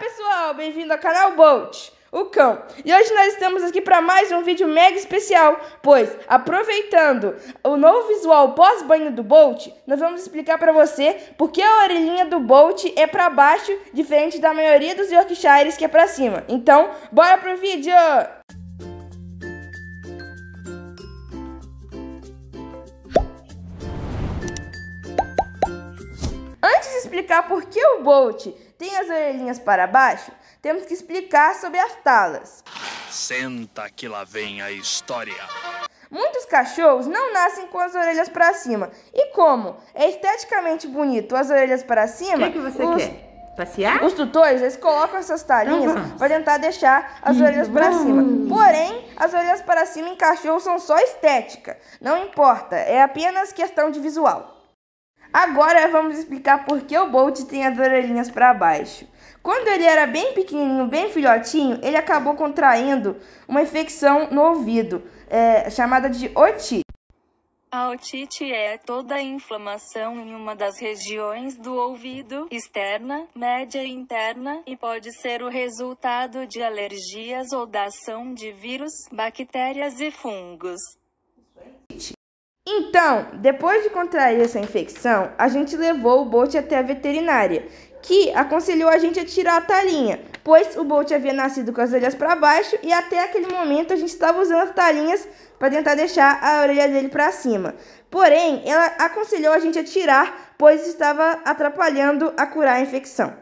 pessoal, bem-vindo ao canal Bolt, o cão. E hoje nós estamos aqui para mais um vídeo mega especial, pois aproveitando o novo visual pós-banho do Bolt, nós vamos explicar para você por que a orelhinha do Bolt é para baixo, diferente da maioria dos Yorkshires que é para cima. Então, bora pro vídeo! explicar por que o Bolt tem as orelhinhas para baixo, temos que explicar sobre as talas. Senta que lá vem a história. Muitos cachorros não nascem com as orelhas para cima. E como é esteticamente bonito as orelhas para cima... O que, que você os... quer? Passear? Os tutores, eles colocam essas talinhas então para tentar deixar as então orelhas para cima. Porém, as orelhas para cima em cachorro são só estética. Não importa, é apenas questão de visual. Agora vamos explicar por que o Bolt tem as orelhinhas para baixo. Quando ele era bem pequenininho, bem filhotinho, ele acabou contraindo uma infecção no ouvido, é, chamada de otite. A otite é toda a inflamação em uma das regiões do ouvido, externa, média e interna, e pode ser o resultado de alergias ou da ação de vírus, bactérias e fungos. Então, depois de contrair essa infecção, a gente levou o Bolt até a veterinária, que aconselhou a gente a tirar a talinha, pois o Bolt havia nascido com as orelhas para baixo e até aquele momento a gente estava usando as talinhas para tentar deixar a orelha dele para cima. Porém, ela aconselhou a gente a tirar, pois estava atrapalhando a curar a infecção.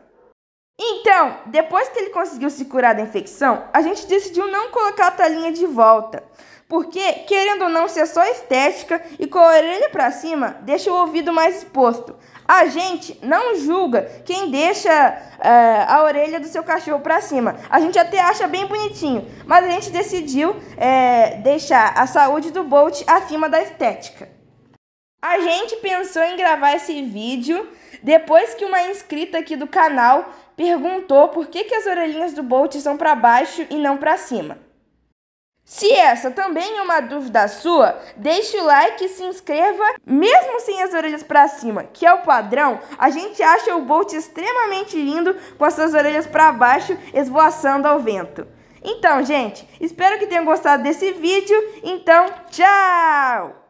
Então, depois que ele conseguiu se curar da infecção, a gente decidiu não colocar a talinha de volta porque, querendo ou não ser é só estética e com a orelha para cima, deixa o ouvido mais exposto. A gente não julga quem deixa uh, a orelha do seu cachorro para cima. A gente até acha bem bonitinho, mas a gente decidiu uh, deixar a saúde do Bolt acima da estética. A gente pensou em gravar esse vídeo depois que uma inscrita aqui do canal perguntou por que, que as orelhinhas do Bolt são para baixo e não para cima. Se essa também é uma dúvida sua, deixe o like e se inscreva, mesmo sem as orelhas para cima, que é o padrão. A gente acha o Bolt extremamente lindo com as suas orelhas para baixo, esvoaçando ao vento. Então, gente, espero que tenham gostado desse vídeo. Então, tchau!